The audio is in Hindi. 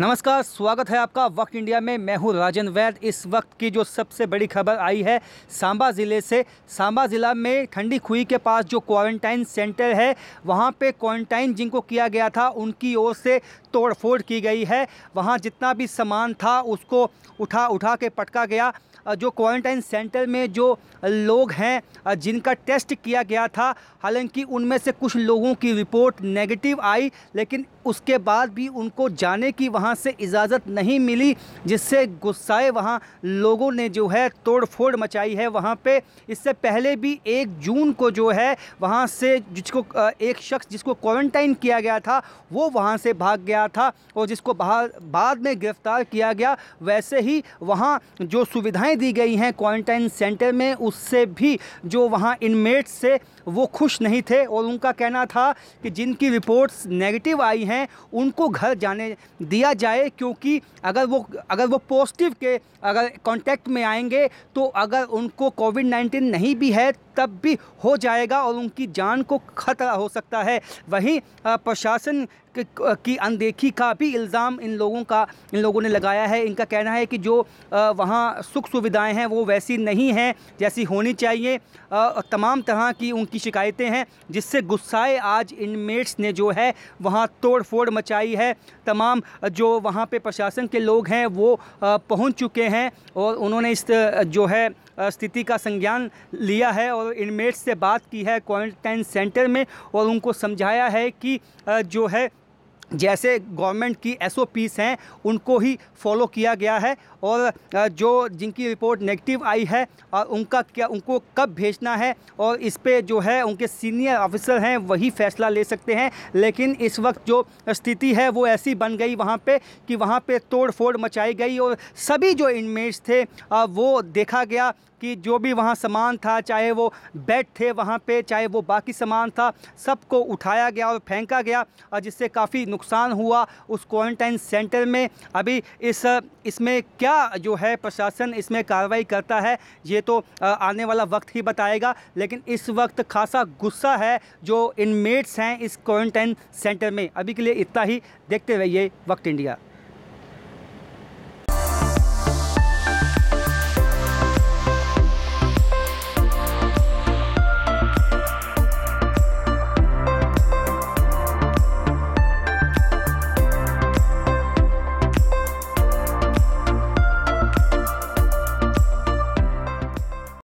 नमस्कार स्वागत है आपका वक्त इंडिया में मैं हूं राजन वैद इस वक्त की जो सबसे बड़ी खबर आई है सांबा ज़िले से सांबा ज़िला में ठंडी खुई के पास जो क्वारंटाइन सेंटर है वहां पे क्वारंटाइन जिनको किया गया था उनकी ओर से तोड़फोड़ की गई है वहां जितना भी सामान था उसको उठा उठा के पटका गया जो क्वारंटाइन सेंटर में जो लोग हैं जिनका टेस्ट किया गया था हालांकि उनमें से कुछ लोगों की रिपोर्ट नेगेटिव आई लेकिन उसके बाद भी उनको जाने की वहाँ से इजाज़त नहीं मिली जिससे गुस्साए वहाँ लोगों ने जो है तोड़फोड़ मचाई है वहाँ पे इससे पहले भी एक जून को जो है वहाँ से जिसको एक शख्स जिसको क्वारंटाइन किया गया था वो वहाँ से भाग गया था और जिसको बाद में गिरफ़्तार किया गया वैसे ही वहाँ जो सुविधाएँ दी गई हैं क्वारंटाइन सेंटर में उससे भी जो वहाँ इनमेट्स से वो खुश नहीं थे और उनका कहना था कि जिनकी रिपोर्ट्स नेगेटिव आई हैं उनको घर जाने दिया किया जाए क्योंकि अगर वो अगर वो पॉजिटिव के अगर कांटेक्ट में आएंगे तो अगर उनको कोविड नाइन्टीन नहीं भी है तब भी हो जाएगा और उनकी जान को खतरा हो सकता है वहीं प्रशासन की अनदेखी का भी इल्ज़ाम इन लोगों का इन लोगों ने लगाया है इनका कहना है कि जो वहाँ सुख सुविधाएं हैं वो वैसी नहीं हैं जैसी होनी चाहिए तमाम तरह की उनकी शिकायतें हैं जिससे गुस्साए आज इनमेट्स ने जो है वहाँ तोड़ फोड़ मचाई है तमाम जो वहाँ पे प्रशासन के लोग हैं वो पहुँच चुके हैं और उन्होंने इस जो है स्थिति का संज्ञान लिया है और इनमेट्स से बात की है क्वारंटाइन सेंटर में और उनको समझाया है कि जो है जैसे गवर्नमेंट की पीस हैं उनको ही फॉलो किया गया है और जो जिनकी रिपोर्ट नेगेटिव आई है और उनका क्या उनको कब भेजना है और इस पर जो है उनके सीनियर ऑफिसर हैं वही फैसला ले सकते हैं लेकिन इस वक्त जो स्थिति है वो ऐसी बन गई वहाँ पे कि वहाँ पे तोड़ फोड़ मचाई गई और सभी जो इनमेट्स थे वो देखा गया कि जो भी वहाँ सामान था चाहे वो बेड थे वहाँ पे चाहे वो बाकी सामान था सबको उठाया गया और फेंका गया जिससे काफ़ी नुकसान नुकसान हुआ उस क्वारंटाइन सेंटर में अभी इस इसमें क्या जो है प्रशासन इसमें कार्रवाई करता है ये तो आने वाला वक्त ही बताएगा लेकिन इस वक्त खासा गुस्सा है जो इनमेट्स हैं इस क्वारंटाइन सेंटर में अभी के लिए इतना ही देखते रहिए वक्त इंडिया